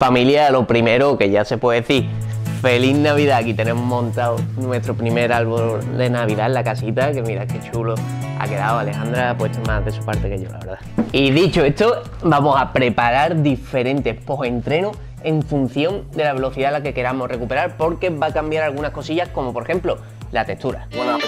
Familia, lo primero que ya se puede decir, feliz Navidad. Aquí tenemos montado nuestro primer árbol de Navidad en la casita, que mira qué chulo ha quedado. Alejandra ha puesto más de su parte que yo, la verdad. Y dicho esto, vamos a preparar diferentes entrenos en función de la velocidad a la que queramos recuperar, porque va a cambiar algunas cosillas, como por ejemplo la textura. One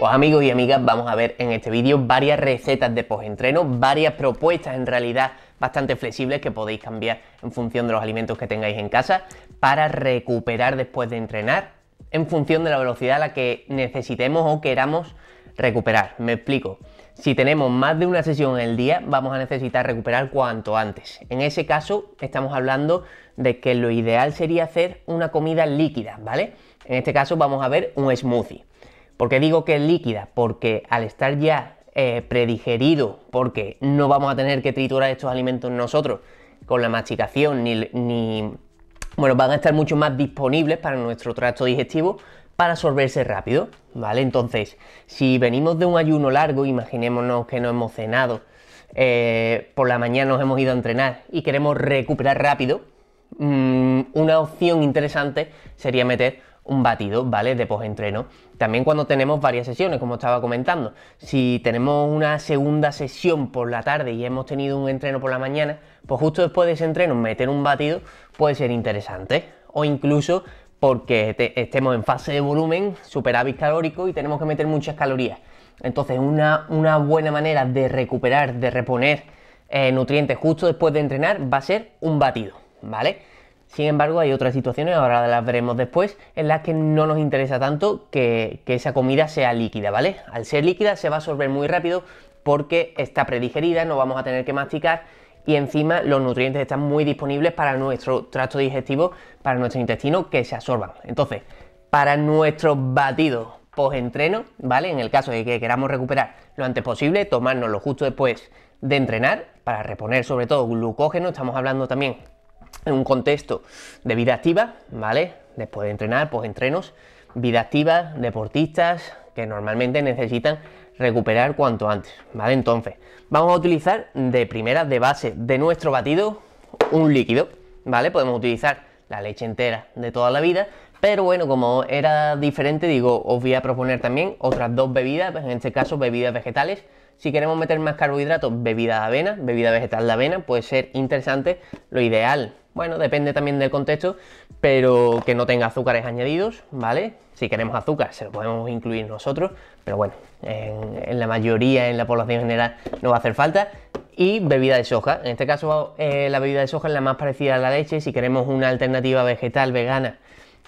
pues amigos y amigas, vamos a ver en este vídeo varias recetas de post-entreno varias propuestas en realidad bastante flexibles que podéis cambiar en función de los alimentos que tengáis en casa para recuperar después de entrenar en función de la velocidad a la que necesitemos o queramos recuperar. Me explico. Si tenemos más de una sesión en el día, vamos a necesitar recuperar cuanto antes. En ese caso, estamos hablando de que lo ideal sería hacer una comida líquida, ¿vale? En este caso vamos a ver un smoothie. ¿Por qué digo que es líquida? Porque al estar ya eh, predigerido, porque no vamos a tener que triturar estos alimentos nosotros con la masticación, ni, bueno, van a estar mucho más disponibles para nuestro tracto digestivo para absorberse rápido, ¿vale? Entonces, si venimos de un ayuno largo, imaginémonos que no hemos cenado, eh, por la mañana nos hemos ido a entrenar y queremos recuperar rápido, mm, una opción interesante sería meter un batido, ¿vale? De post-entreno. También cuando tenemos varias sesiones, como estaba comentando. Si tenemos una segunda sesión por la tarde y hemos tenido un entreno por la mañana, pues justo después de ese entreno meter un batido puede ser interesante. O incluso porque estemos en fase de volumen, superávit calórico y tenemos que meter muchas calorías. Entonces una, buena manera de recuperar, de reponer eh, nutrientes justo después de entrenar va a ser un batido, ¿vale? Sin embargo, hay otras situaciones, ahora las veremos después, en las que no nos interesa tanto que, esa comida sea líquida, ¿vale? Al ser líquida se va a absorber muy rápido porque está predigerida, no vamos a tener que masticar y encima los nutrientes están muy disponibles para nuestro tracto digestivo, para nuestro intestino, que se absorban. Entonces, para nuestros batidos post-entreno, ¿vale? En el caso de que queramos recuperar lo antes posible, tomárnoslo justo después de entrenar, para reponer sobre todo glucógeno, estamos hablando también en un contexto de vida activa, ¿vale? Después de entrenar, pues entrenos, vida activa, deportistas que normalmente necesitan recuperar cuanto antes, ¿vale? Entonces, vamos a utilizar de primera, de base de nuestro batido, un líquido, ¿vale? Podemos utilizar la leche entera de toda la vida, pero bueno, como era diferente, digo, os voy a proponer también otras dos bebidas, pues en este caso bebidas vegetales. Si queremos meter más carbohidratos, bebida de avena, bebida vegetal de avena, puede ser interesante. Lo ideal, bueno, depende también del contexto, pero que no tenga azúcares añadidos, ¿vale? Si queremos azúcar, se lo podemos incluir nosotros, pero bueno, en, la mayoría, en la población general, no va a hacer falta y bebida de soja. En este caso, eh, la bebida de soja es la más parecida a la leche. Si queremos una alternativa vegetal vegana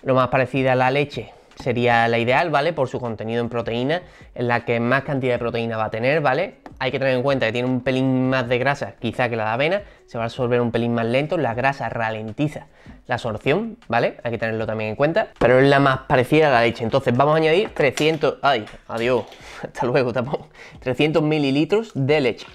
lo más parecida a la leche sería la ideal, ¿vale? Por su contenido en proteína, es la que más cantidad de proteína va a tener, ¿vale? Hay que tener en cuenta que tiene un pelín más de grasa, quizá que la de avena, se va a absorber un pelín más lento, la grasa ralentiza la absorción, ¿vale? Hay que tenerlo también en cuenta, pero es la más parecida a la leche. Entonces vamos a añadir 300, ay, adiós, hasta luego, tampoco 300 mililitros de leche.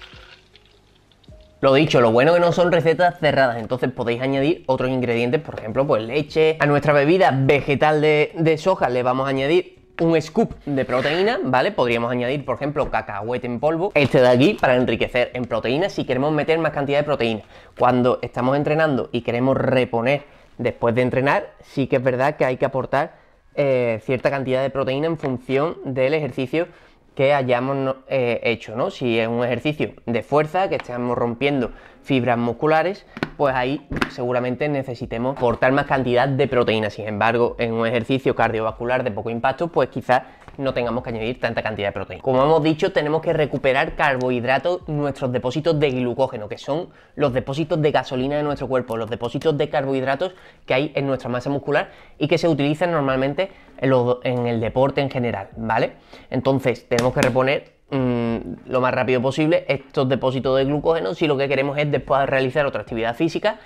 Lo dicho, lo bueno que no son recetas cerradas, entonces podéis añadir otros ingredientes, por ejemplo, pues leche. A nuestra bebida vegetal de, soja le vamos a añadir un scoop de proteína, ¿vale? Podríamos añadir, por ejemplo, cacahuete en polvo, este de aquí, para enriquecer en proteína si queremos meter más cantidad de proteína. Cuando estamos entrenando y queremos reponer después de entrenar, sí que es verdad que hay que aportar eh, cierta cantidad de proteína en función del ejercicio que hayamos eh, hecho, ¿no? Si es un ejercicio de fuerza, que estamos rompiendo fibras musculares, pues ahí seguramente necesitemos cortar más cantidad de proteína. Sin embargo, en un ejercicio cardiovascular de poco impacto, pues quizás no tengamos que añadir tanta cantidad de proteína. Como hemos dicho, tenemos que recuperar carbohidratos, nuestros depósitos de glucógeno, que son los depósitos de gasolina de nuestro cuerpo, los depósitos de carbohidratos que hay en nuestra masa muscular y que se utilizan normalmente en, en el deporte en general, ¿vale? Entonces, tenemos que reponer Mm, lo más rápido posible estos depósitos de glucógeno si lo que queremos es después realizar otra actividad física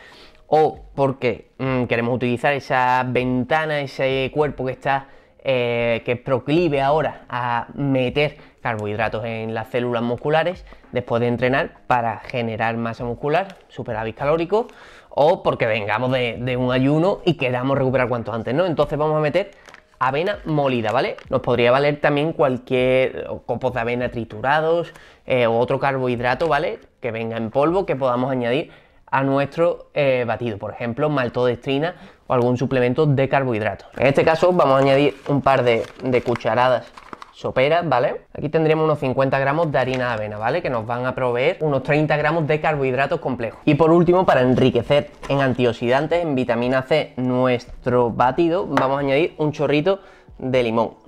o porque mm, queremos utilizar esa ventana, ese cuerpo que está eh, que proclive ahora a meter carbohidratos en las células musculares después de entrenar para generar masa muscular, superávit calórico, o porque vengamos de, de, un ayuno y queramos recuperar cuanto antes, ¿no? Entonces vamos a meter avena molida, ¿vale? Nos podría valer también cualquier copos de avena triturados eh, o otro carbohidrato, ¿vale? Que venga en polvo que podamos añadir a nuestro eh, batido, por ejemplo, maltodextrina o algún suplemento de carbohidrato. En este caso vamos a añadir un par de cucharadas soperas, ¿vale? Aquí tendríamos unos 50 gramos de harina de avena, ¿vale? Que nos van a proveer unos 30 gramos de carbohidratos complejos. Y por último, para enriquecer en antioxidantes, en vitamina C, nuestro batido, vamos a añadir un chorrito de limón.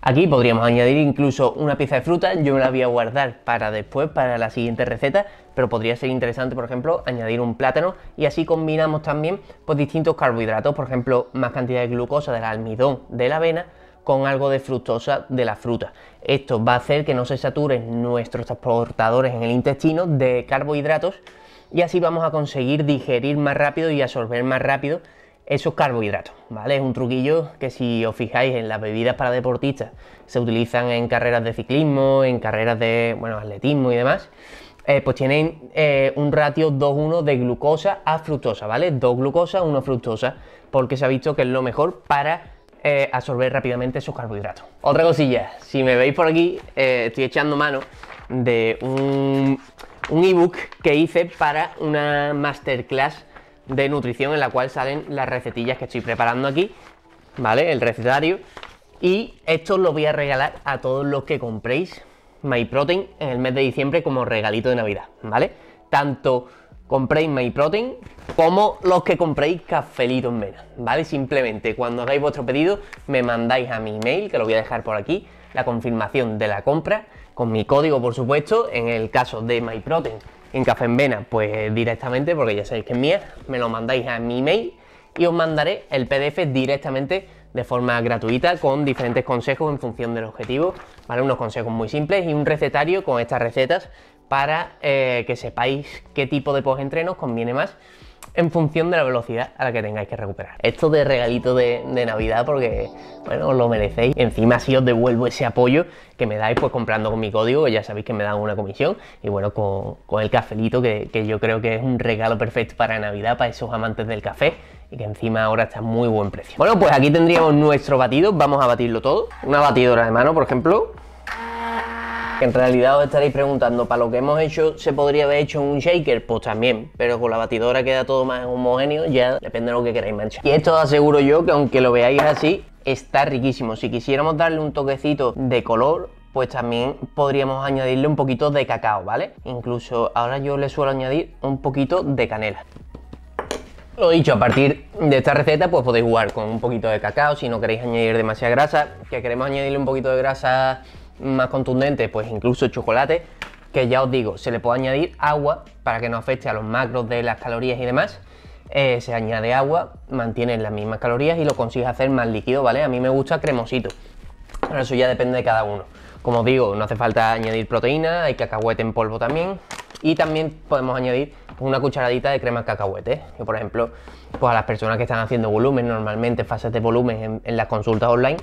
Aquí podríamos añadir incluso una pieza de fruta, yo la voy a guardar para después, para la siguiente receta, pero podría ser interesante, por ejemplo, añadir un plátano y así combinamos también pues, distintos carbohidratos, por ejemplo, más cantidad de glucosa del almidón de la avena con algo de fructosa de la fruta. Esto va a hacer que no se saturen nuestros transportadores en el intestino de carbohidratos y así vamos a conseguir digerir más rápido y absorber más rápido esos carbohidratos, ¿vale? Es un truquillo que si os fijáis en las bebidas para deportistas se utilizan en carreras de ciclismo, en carreras de, bueno, atletismo y demás, eh, pues tienen eh, un ratio 2-1 de glucosa a fructosa, ¿vale? 2 glucosa, 1 fructosa, porque se ha visto que es lo mejor para absorber rápidamente sus carbohidratos. Otra cosilla, si me veis por aquí, eh, estoy echando mano de un, un ebook que hice para una masterclass de nutrición en la cual salen las recetillas que estoy preparando aquí, ¿vale? El recetario. Y esto lo voy a regalar a todos los que compréis MyProtein en el mes de diciembre como regalito de Navidad, ¿vale? Tanto compréis MyProtein como los que compréis cafelito en vena, ¿vale? Simplemente cuando hagáis vuestro pedido me mandáis a mi email, que lo voy a dejar por aquí, la confirmación de la compra con mi código, por supuesto, en el caso de MyProtein en café en vena, pues directamente, porque ya sabéis que es mía, me lo mandáis a mi email y os mandaré el PDF directamente de forma gratuita con diferentes consejos en función del objetivo, ¿vale? Unos consejos muy simples y un recetario con estas recetas para eh, que sepáis qué tipo de post entrenos conviene más en función de la velocidad a la que tengáis que recuperar. Esto de regalito de, Navidad porque, bueno, os lo merecéis. Encima si os devuelvo ese apoyo que me dais pues comprando con mi código, ya sabéis que me dan una comisión, y bueno, con, el cafelito que, que, yo creo que es un regalo perfecto para Navidad, para esos amantes del café, y que encima ahora está muy buen precio. Bueno, pues aquí tendríamos nuestro batido, vamos a batirlo todo. Una batidora de mano, por ejemplo, en realidad os estaréis preguntando, ¿para lo que hemos hecho se podría haber hecho un shaker? Pues también, pero con la batidora queda todo más homogéneo, ya depende de lo que queráis manchar. Y esto os aseguro yo que aunque lo veáis así, está riquísimo. Si quisiéramos darle un toquecito de color, pues también podríamos añadirle un poquito de cacao, ¿vale? Incluso ahora yo le suelo añadir un poquito de canela. Lo dicho, a partir de esta receta pues podéis jugar con un poquito de cacao si no queréis añadir demasiada grasa, que queremos añadirle un poquito de grasa más contundente, pues incluso chocolate, que ya os digo, se le puede añadir agua para que no afecte a los macros de las calorías y demás. Eh, se añade agua, mantiene las mismas calorías y lo consigue hacer más líquido, ¿vale? A mí me gusta cremosito, pero eso ya depende de cada uno. Como digo, no hace falta añadir proteína, hay cacahuete en polvo también, y también podemos añadir pues, una cucharadita de crema cacahuete. Yo, por ejemplo, pues a las personas que están haciendo volumen, normalmente fases de volumen en, las consultas online,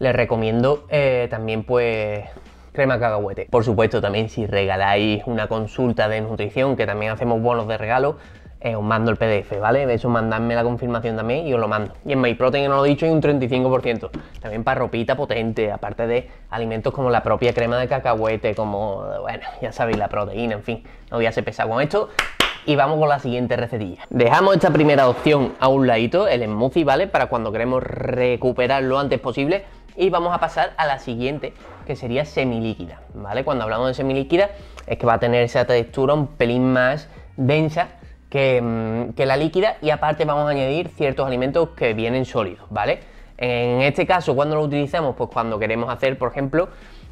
les recomiendo eh, también pues crema cacahuete. Por supuesto, también si regaláis una consulta de nutrición, que también hacemos bonos de regalo, eh, os mando el PDF, ¿vale? De hecho, mandadme la confirmación también y os lo mando. Y en MyProtein, que no lo he dicho, hay un 35%. También para ropita potente, aparte de alimentos como la propia crema de cacahuete, como, bueno, ya sabéis, la proteína, en fin. No voy a ser pesado con esto. Y vamos con la siguiente recetilla. Dejamos esta primera opción a un ladito, el smoothie, ¿vale? Para cuando queremos recuperar lo antes posible. Y vamos a pasar a la siguiente, que sería semilíquida, ¿vale? Cuando hablamos de semilíquida, es que va a tener esa textura un pelín más densa Mm, que, la líquida y aparte vamos a añadir ciertos alimentos que vienen sólidos, ¿vale? En este caso, cuando lo utilizamos? Pues cuando queremos hacer, por ejemplo,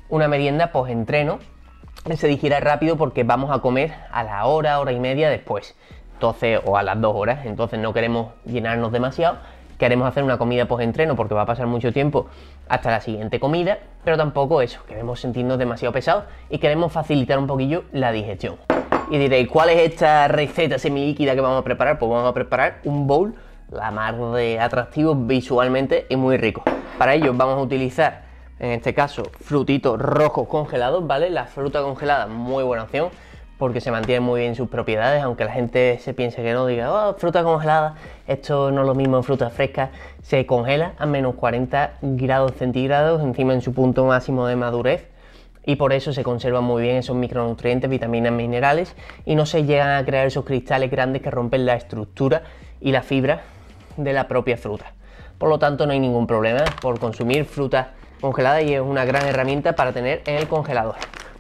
una merienda post-entreno se digiera rápido porque vamos a comer a la hora, hora y media después. Entonces, o a las dos horas, entonces no queremos llenarnos demasiado. Queremos hacer una comida post-entreno porque va a pasar mucho tiempo hasta la siguiente comida, pero tampoco eso, queremos sentirnos demasiado pesados y queremos facilitar un poquillo la digestión. Y diréis, ¿cuál es esta receta semilíquida que vamos a preparar? Pues vamos a preparar un bowl la más de atractivo visualmente y muy rico. Para ello vamos a utilizar, en este caso, frutitos rojos congelados, ¿vale? La fruta congelada, muy buena opción, porque se mantiene muy bien sus propiedades, aunque la gente se piense que no, diga, oh, fruta congelada, esto no es lo mismo en fruta fresca, se congela a menos 40 grados centígrados, encima en su punto máximo de madurez, y por eso se conservan muy bien esos micronutrientes, vitaminas, minerales y no se llegan a crear esos cristales grandes que rompen la estructura y la fibra de la propia fruta. Por lo tanto, no hay ningún problema por consumir frutas congelada y es una gran herramienta para tener en el congelador.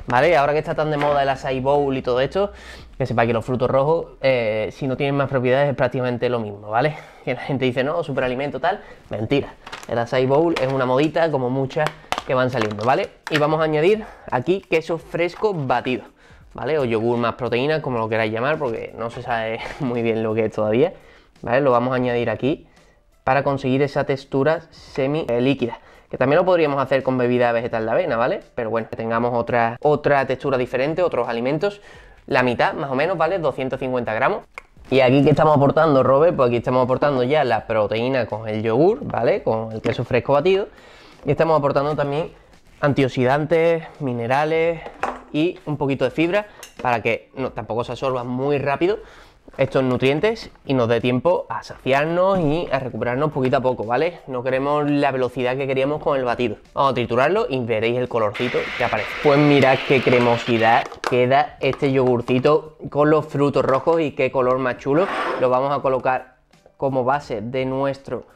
¿Vale? Ahora que está tan de moda el acai bowl y todo esto, que sepa que los frutos rojos, eh, si no tienen más propiedades, es prácticamente lo mismo, ¿vale? Que la gente dice, no, superalimento, tal. Mentira. El acai bowl es una modita, como muchas que van saliendo, ¿vale? Y vamos a añadir aquí queso fresco batido, ¿vale? O yogur más proteína, como lo queráis llamar, porque no se sabe muy bien lo que es todavía, ¿vale? Lo vamos a añadir aquí para conseguir esa textura semi líquida. Que también lo podríamos hacer con bebida vegetal de avena, ¿vale? Pero bueno, que tengamos otra, otra textura diferente, otros alimentos. La mitad, más o menos, ¿vale? 250 gramos. Y aquí que estamos aportando, Robert, pues aquí estamos aportando ya la proteína con el yogur, ¿vale? Con el queso fresco batido. Y estamos aportando también antioxidantes, minerales y un poquito de fibra para que tampoco se absorban muy rápido estos nutrientes y nos dé tiempo a saciarnos y a recuperarnos poquito a poco, ¿vale? No queremos la velocidad que queríamos con el batido. Vamos a triturarlo y veréis el colorcito que aparece. Pues mirad qué cremosidad queda este yogurcito con los frutos rojos y qué color más chulo. Lo vamos a colocar como base de nuestro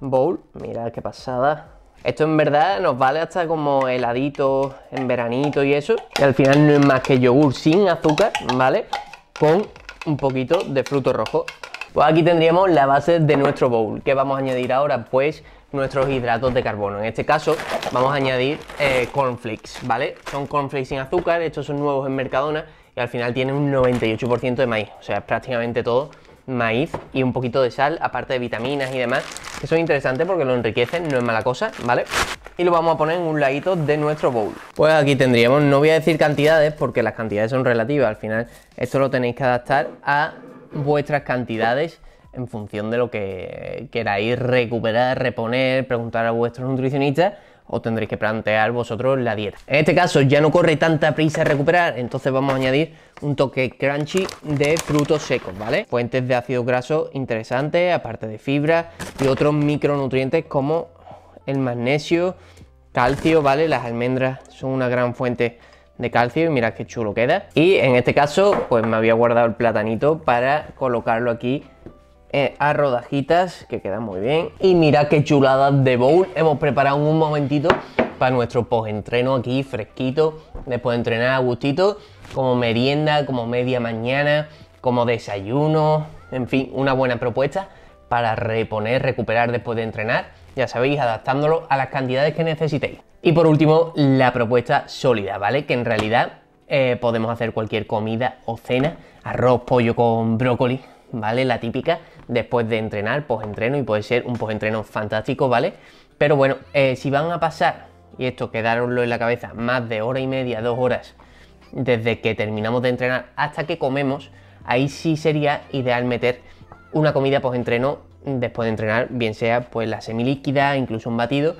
bowl. Mirad qué pasada, esto en verdad nos vale hasta como heladito en veranito y eso. Y al final no es más que yogur sin azúcar, ¿vale? Con un poquito de fruto rojo. Pues aquí tendríamos la base de nuestro bowl. ¿Qué vamos a añadir ahora? Pues nuestros hidratos de carbono. En este caso vamos a añadir eh, cornflakes, ¿vale? Son cornflakes sin azúcar, estos son nuevos en Mercadona y al final tienen un 98% de maíz, o sea, es prácticamente todo maíz y un poquito de sal, aparte de vitaminas y demás, que son interesantes porque lo enriquecen, no es mala cosa, ¿vale? Y lo vamos a poner en un ladito de nuestro bowl. Pues aquí tendríamos, no voy a decir cantidades porque las cantidades son relativas, al final esto lo tenéis que adaptar a vuestras cantidades en función de lo que queráis recuperar, reponer, preguntar a vuestros nutricionistas os tendréis que plantear vosotros la dieta. En este caso ya no corre tanta prisa recuperar, entonces vamos a añadir un toque crunchy de frutos secos, ¿vale? Fuentes de ácido graso interesantes, aparte de fibra y otros micronutrientes como el magnesio, calcio, ¿vale? Las almendras son una gran fuente de calcio y mirad qué chulo queda. Y en este caso, pues me había guardado el platanito para colocarlo aquí eh, a rodajitas, que queda muy bien. Y mira qué chulada de bowl. Hemos preparado un momentito para nuestro post-entreno aquí, fresquito. Después de entrenar a gustito, como merienda, como media mañana, como desayuno. En fin, una buena propuesta para reponer, recuperar después de entrenar. Ya sabéis, adaptándolo a las cantidades que necesitéis. Y por último, la propuesta sólida, ¿vale? Que en realidad eh, podemos hacer cualquier comida o cena. Arroz, pollo con brócoli, ¿vale? La típica después de entrenar, posentreno, entreno y puede ser un post fantástico, ¿vale? Pero bueno, eh, si van a pasar, y esto quedaroslo en la cabeza, más de hora y media, dos horas, desde que terminamos de entrenar hasta que comemos, ahí sí sería ideal meter una comida posentreno, después de entrenar, bien sea pues la semilíquida, incluso un batido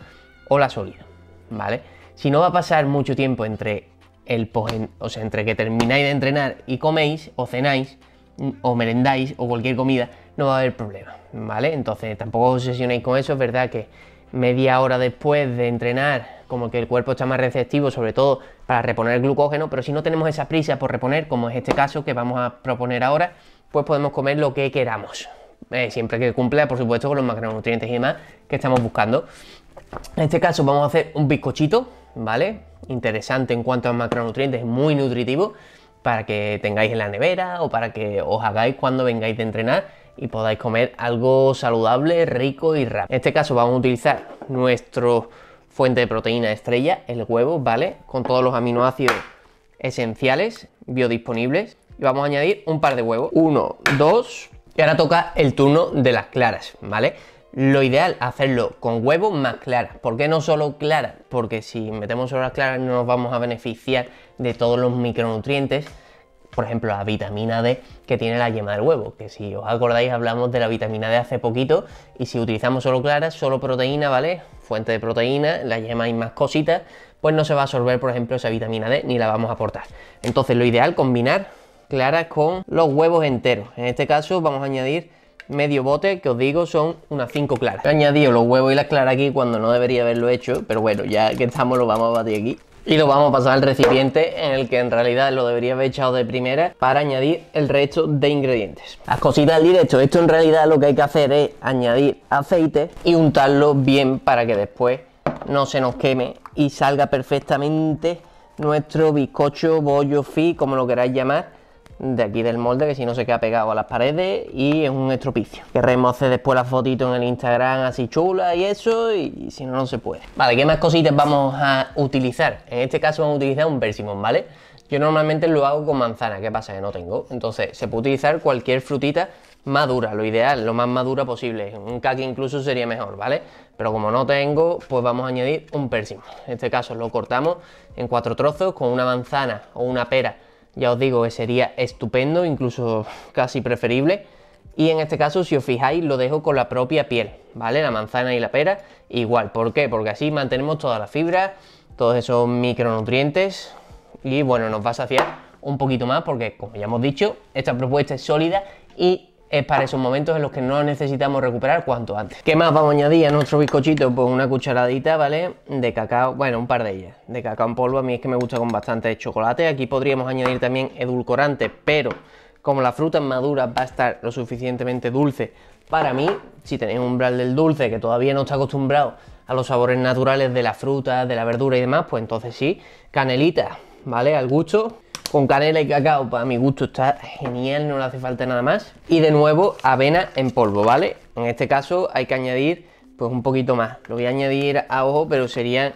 o la sólida, ¿vale? Si no va a pasar mucho tiempo entre el post o sea, entre que termináis de entrenar y coméis o cenáis, o merendáis o cualquier comida, no va a haber problema, ¿vale? Entonces tampoco os obsesionéis con eso, es verdad que media hora después de entrenar, como que el cuerpo está más receptivo, sobre todo para reponer glucógeno, pero si no tenemos esa prisa por reponer, como es este caso que vamos a proponer ahora, pues podemos comer lo que queramos. Eh, siempre que cumpla, por supuesto, con los macronutrientes y demás que estamos buscando. En este caso vamos a hacer un bizcochito, ¿vale? Interesante en cuanto a macronutrientes, muy nutritivo para que tengáis en la nevera o para que os hagáis cuando vengáis de entrenar y podáis comer algo saludable, rico y rápido. En este caso vamos a utilizar nuestro fuente de proteína estrella, el huevo, ¿vale? Con todos los aminoácidos esenciales, biodisponibles. Y vamos a añadir un par de huevos. Uno, dos. Y ahora toca el turno de las claras, ¿vale? Lo ideal, hacerlo con huevos más claras. ¿Por qué no solo claras? Porque si metemos solo claras no nos vamos a beneficiar de todos los micronutrientes por ejemplo, la vitamina D que tiene la yema del huevo, que si os acordáis hablamos de la vitamina D hace poquito y si utilizamos solo claras, solo proteína, ¿vale? Fuente de proteína, la yema y más cositas, pues no se va a absorber, por ejemplo, esa vitamina D ni la vamos a aportar. Entonces, lo ideal combinar claras con los huevos enteros. En este caso vamos a añadir medio bote, que os digo, son unas 5 claras. He añadido los huevos y las claras aquí cuando no debería haberlo hecho, pero bueno, ya que estamos lo vamos a batir aquí. Y lo vamos a pasar al recipiente en el que en realidad lo debería haber echado de primera para añadir el resto de ingredientes. Las cositas al directo, esto en realidad lo que hay que hacer es añadir aceite y untarlo bien para que después no se nos queme y salga perfectamente nuestro bizcocho, bollo, fi, como lo queráis llamar, de aquí del molde, que si no se queda pegado a las paredes y es un estropicio. Queremos hacer después la fotito en el Instagram así chula y eso, y, si no, no se puede. Vale, ¿qué más cositas vamos a utilizar? En este caso vamos a utilizar un persimón, ¿vale? Yo normalmente lo hago con manzana, ¿qué pasa? Que no tengo. Entonces, se puede utilizar cualquier frutita madura, lo ideal, lo más madura posible. Un kaki incluso sería mejor, ¿vale? Pero como no tengo, pues vamos a añadir un pérsimo En este caso lo cortamos en cuatro trozos con una manzana o una pera ya os digo que sería estupendo, incluso casi preferible. Y en este caso, si os fijáis, lo dejo con la propia piel, ¿vale? La manzana y la pera, igual. ¿Por qué? Porque así mantenemos toda la fibra, todos esos micronutrientes y bueno, nos va a saciar un poquito más porque, como ya hemos dicho, esta propuesta es sólida y es para esos momentos en los que no necesitamos recuperar cuanto antes. ¿Qué más vamos a añadir a nuestro bizcochito? Pues una cucharadita, ¿vale? De cacao, bueno, un par de ellas. De cacao en polvo, a mí es que me gusta con bastante chocolate. Aquí podríamos añadir también edulcorante, pero como la fruta madura va a estar lo suficientemente dulce para mí, si tenéis un umbral del dulce que todavía no está acostumbrado a los sabores naturales de la fruta, de la verdura y demás, pues entonces sí, canelita, ¿vale? Al gusto con canela y cacao, para pues, mi gusto está genial, no le hace falta nada más. Y de nuevo, avena en polvo, ¿vale? En este caso hay que añadir pues un poquito más. Lo voy a añadir a ojo, pero serían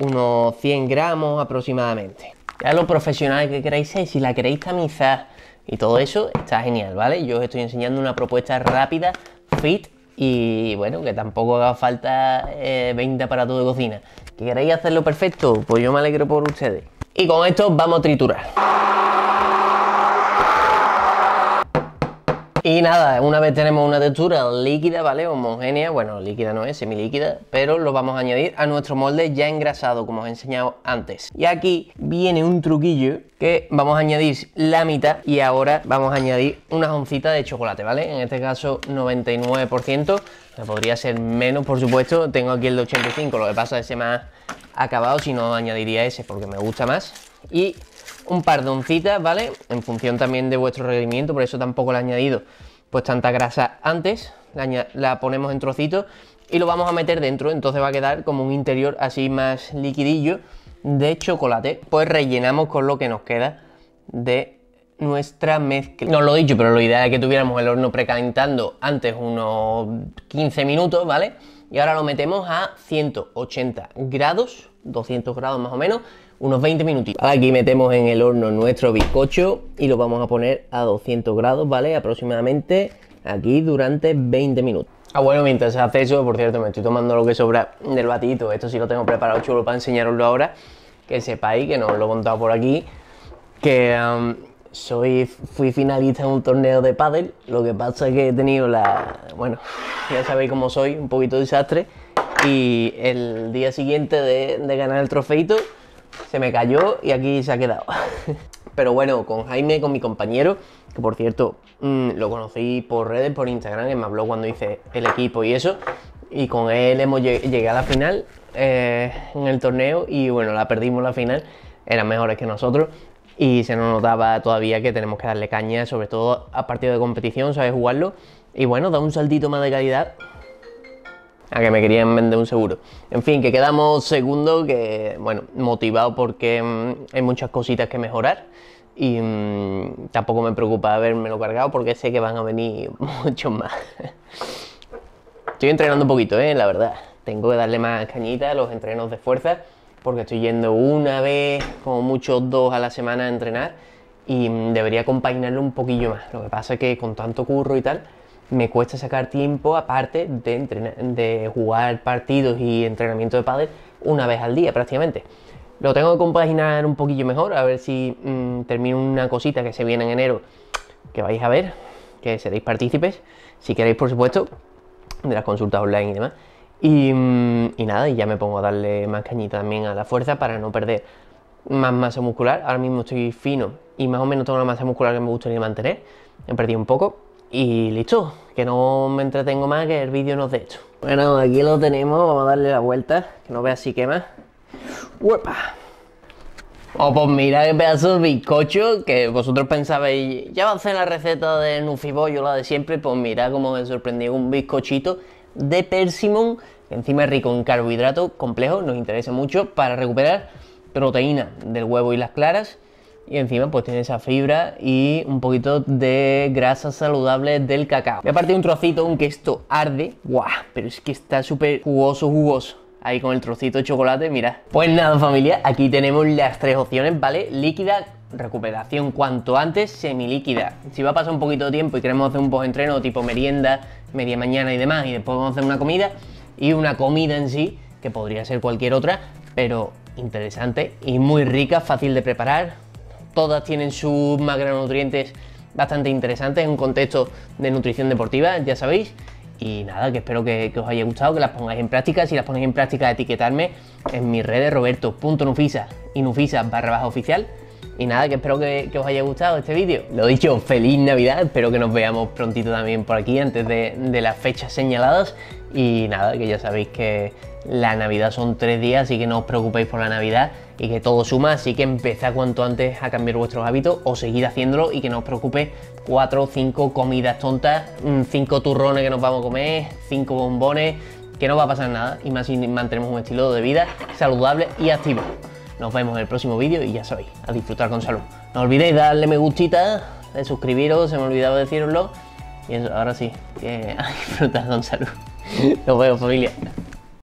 unos 100 gramos aproximadamente. Ya lo profesional que queráis ser, si la queréis tamizar y todo eso, está genial, ¿vale? Yo os estoy enseñando una propuesta rápida, fit y bueno, que tampoco haga falta eh, 20 todo de cocina. ¿Que queréis hacerlo perfecto? Pues yo me alegro por ustedes y con esto vamos a triturar. Y nada, una vez tenemos una textura líquida, ¿vale? Homogénea, bueno, líquida no es, semilíquida, pero lo vamos a añadir a nuestro molde ya engrasado, como os he enseñado antes. Y aquí viene un truquillo que vamos a añadir la mitad y ahora vamos a añadir una oncitas de chocolate, ¿vale? En este caso 99%, podría ser menos, por supuesto, tengo aquí el de 85, lo que pasa es que más acabado, si no añadiría ese porque me gusta más. Y un par de ¿vale? En función también de vuestro requerimiento, por eso tampoco le he añadido pues tanta grasa antes. La, ponemos en trocitos y lo vamos a meter dentro, entonces va a quedar como un interior así más liquidillo de chocolate. Pues rellenamos con lo que nos queda de nuestra mezcla. No lo he dicho, pero lo idea es que tuviéramos el horno precalentando antes unos 15 minutos, ¿vale? y ahora lo metemos a 180 grados, 200 grados más o menos, unos 20 minutitos. Aquí metemos en el horno nuestro bizcocho y lo vamos a poner a 200 grados, ¿vale? Aproximadamente aquí durante 20 minutos. Ah, bueno, mientras hace eso, por cierto, me estoy tomando lo que sobra del batidito. Esto sí lo tengo preparado chulo para enseñaroslo ahora. Que sepáis que no lo he contado por aquí. Que soy, fui finalista en un torneo de pádel, lo que pasa es que he tenido la... bueno, ya sabéis cómo soy, un poquito desastre, y el día siguiente de, ganar el trofeito se me cayó y aquí se ha quedado. Pero bueno, con Jaime, con mi compañero, que por cierto mm, lo conocí por redes, por Instagram, que me habló cuando hice el equipo y eso, y con él hemos llegado a la final eh, en el torneo y bueno, la perdimos la final, eran mejores que nosotros, y se nos notaba todavía que tenemos que darle caña, sobre todo a partido de competición, sabes jugarlo. Y bueno, da un saltito más de calidad a que me querían vender un seguro. En fin, que quedamos segundo, que bueno, motivado porque mm, hay muchas cositas que mejorar y mm, tampoco me preocupa lo cargado porque sé que van a venir muchos más. Estoy entrenando un poquito, ¿eh? la verdad. Tengo que darle más cañita a los entrenos de fuerza porque estoy yendo una vez, como mucho dos a la semana a entrenar y debería compaginarlo un poquillo más. Lo que pasa es que con tanto curro y tal, me cuesta sacar tiempo aparte de, de jugar partidos y entrenamiento de padres, una vez al día prácticamente. Lo tengo que compaginar un poquillo mejor, a ver si mm, termino una cosita que se viene en enero, que vais a ver, que seréis partícipes, si queréis por supuesto, de las consultas online y demás. Mm, y, nada, y ya me pongo a darle más cañita también a la fuerza para no perder más masa muscular. Ahora mismo estoy fino y más o menos tengo la masa muscular que me gustaría mantener. He perdido un poco y listo, que no me entretengo más, que el vídeo nos de hecho. Bueno, aquí lo tenemos, vamos a darle la vuelta, que no vea si quema. ¡Uepa! Oh, pues mira qué pedazo de bizcocho que vosotros pensabais, ya va a la receta de yo la de siempre, pues mira cómo me sorprendió un bizcochito de Persimón. Encima es rico en carbohidratos complejo nos interesa mucho para recuperar proteína del huevo y las claras. Y encima pues tiene esa fibra y un poquito de grasas saludable del cacao. Y aparte un trocito, aunque esto arde. ¡Guau! Pero es que está súper jugoso, jugoso ahí con el trocito de chocolate, mira. Pues nada familia, aquí tenemos las tres opciones, ¿vale? Líquida, recuperación cuanto antes, semilíquida. Si va a pasar un poquito de tiempo y queremos hacer un post-entreno tipo merienda, media mañana y demás, y después vamos a hacer una comida, y una comida en sí, que podría ser cualquier otra, pero interesante y muy rica, fácil de preparar. Todas tienen sus macronutrientes bastante interesantes en un contexto de nutrición deportiva, ya sabéis. Y nada, que espero que, os haya gustado, que las pongáis en práctica. Si las ponéis en práctica, etiquetarme en mis redes roberto.nufisa y nufisa barra baja oficial. Y nada, que espero que, os haya gustado este vídeo. Lo dicho, feliz Navidad, espero que nos veamos prontito también por aquí antes de, las fechas señaladas. Y nada, que ya sabéis que la Navidad son tres días, así que no os preocupéis por la Navidad y que todo suma, así que empezad cuanto antes a cambiar vuestros hábitos o seguid haciéndolo y que no os preocupe cuatro o cinco comidas tontas, mm, cinco turrones que nos vamos a comer, cinco bombones, que no va a pasar nada y más si mantenemos un estilo de vida saludable y activo. Nos vemos en el próximo vídeo y ya sabéis, a disfrutar con salud. No olvidéis darle me gustita, de suscribiros, se me olvidaba deciroslo. Y eso, ahora sí, a disfrutar con salud. Nos vemos familia.